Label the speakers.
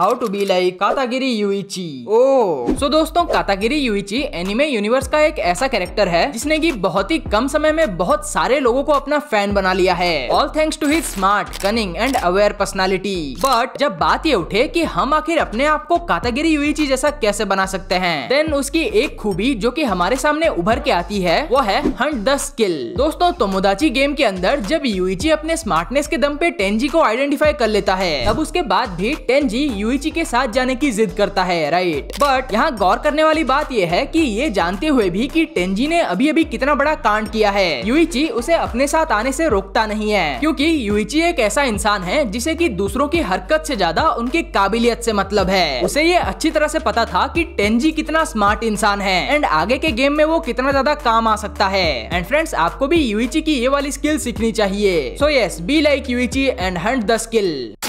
Speaker 1: how to be like Katagiri Yuichi ओ so दोस्तों Katagiri Yuichi anime universe का एक ऐसा कैरेक्टर है जिसने की बहुत ही कम समय में बहुत सारे लोगों को अपना फैन बना लिया है all thanks to his smart cunning and aware personality but जब बात ये उठे कि हम आखिर अपने आप को कातागिरी यूची जैसा कैसे बना सकते हैं देन उसकी एक खूबी जो की हमारे सामने उभर के आती है वो है हंट द स्किल दोस्तों तोमोदाची गेम के अंदर जब यूची अपने स्मार्टनेस के दम पे टेनजी को आइडेंटिफाई कर लेता है तब उसके बाद भी टेनजी यू यूइची के साथ जाने की जिद करता है राइट बट यहाँ गौर करने वाली बात यह है कि ये जानते हुए भी कि टेंजी ने अभी अभी कितना बड़ा कांड किया है युईची उसे अपने साथ आने से रोकता नहीं है क्योंकि युईची एक ऐसा इंसान है जिसे कि दूसरों की हरकत से ज्यादा उनकी काबिलियत से मतलब है उसे ये अच्छी तरह से पता था कि टेंजी कितना स्मार्ट इंसान है एंड आगे के गेम में वो कितना ज्यादा काम आ सकता है एंड फ्रेंड्स आपको भी युईची की ये वाली स्किल सीखनी चाहिए so yes be like Yuichi and hunt the skill